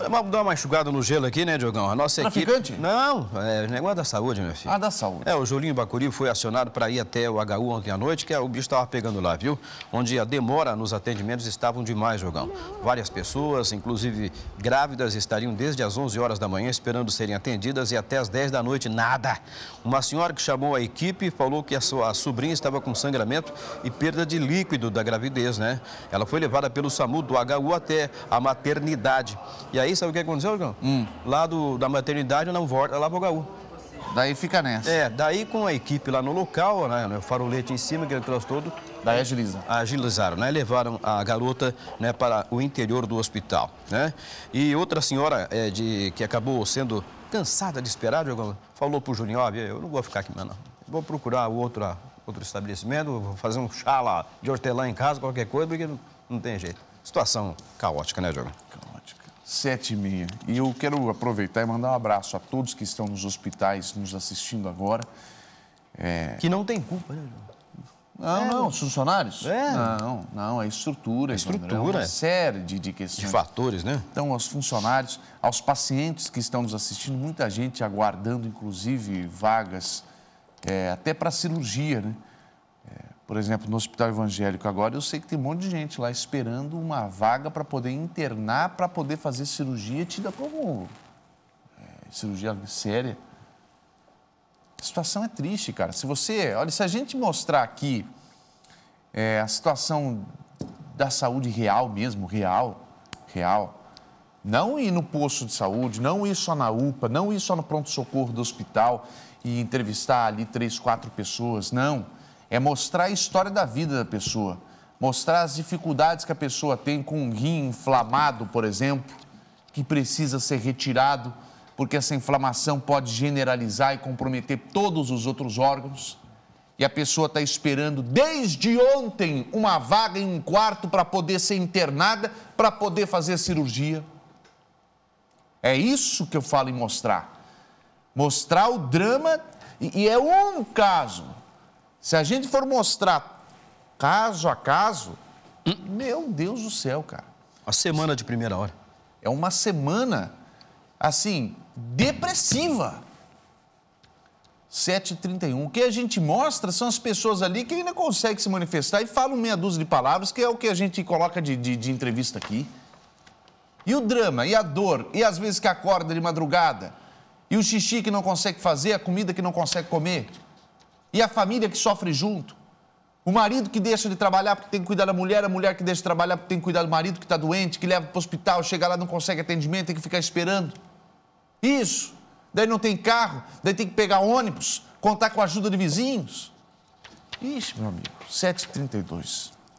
É, vamos dar uma enxugada no gelo aqui, né, Diogão? A nossa Traficante? equipe... Não, é negócio é da saúde, meu filho. Ah, da saúde. É, o Julinho Bacuri foi acionado para ir até o HU ontem à noite, que é, o bicho estava pegando lá, viu? Onde a demora nos atendimentos estavam demais, Diogão. Várias pessoas, inclusive grávidas, estariam desde as 11 horas da manhã esperando serem atendidas e até as 10 da noite, nada. Uma senhora que chamou a equipe falou que a sua sobrinha estava com sangramento e perda de líquido da gravidez, né? Ela foi levada pelo SAMU do HU até a maternidade. E aí sabe o que aconteceu, João? Hum. Lá do, da maternidade, não volta lá pro Gaú. Daí fica nessa. É, daí com a equipe lá no local, né, né o farolete em cima, aquele trouxe todo. Daí agilizaram. Ah, agilizaram, né? Levaram a garota né, para o interior do hospital, né? E outra senhora é, de, que acabou sendo cansada de esperar, Diogão, falou pro Juninho, ó, eu não vou ficar aqui não. Vou procurar outra, outro estabelecimento, vou fazer um chá lá de hortelã em casa, qualquer coisa, porque não, não tem jeito. Situação caótica, né, Diogão? sete e meia. E eu quero aproveitar e mandar um abraço a todos que estão nos hospitais nos assistindo agora. É... Que não tem culpa, né? Não, é, não, os funcionários? É. Não, não, a é estrutura. É a estrutura. André, uma série de, de questões. De fatores, né? Então, aos funcionários, aos pacientes que estão nos assistindo, muita gente aguardando, inclusive, vagas é, até para cirurgia, né? por exemplo, no hospital evangélico agora, eu sei que tem um monte de gente lá esperando uma vaga para poder internar, para poder fazer cirurgia tida como é, cirurgia séria. A situação é triste, cara. Se você, olha, se a gente mostrar aqui é, a situação da saúde real mesmo, real, real, não ir no posto de saúde, não ir só na UPA, não ir só no pronto-socorro do hospital e entrevistar ali três, quatro pessoas, Não é mostrar a história da vida da pessoa, mostrar as dificuldades que a pessoa tem com um rim inflamado, por exemplo, que precisa ser retirado, porque essa inflamação pode generalizar e comprometer todos os outros órgãos. E a pessoa está esperando desde ontem uma vaga em um quarto para poder ser internada, para poder fazer cirurgia. É isso que eu falo em mostrar. Mostrar o drama, e é um caso, se a gente for mostrar caso a caso, hum. meu Deus do céu, cara. A semana de primeira hora. É uma semana, assim, depressiva. 7h31. O que a gente mostra são as pessoas ali que ainda conseguem se manifestar e falam meia dúzia de palavras, que é o que a gente coloca de, de, de entrevista aqui. E o drama, e a dor, e as vezes que acorda de madrugada, e o xixi que não consegue fazer, a comida que não consegue comer e a família que sofre junto. O marido que deixa de trabalhar porque tem que cuidar da mulher, a mulher que deixa de trabalhar porque tem que cuidar do marido que está doente, que leva para o hospital, chega lá, não consegue atendimento, tem que ficar esperando. Isso. Daí não tem carro, daí tem que pegar ônibus, contar com a ajuda de vizinhos. Ixi, meu amigo, 7h32.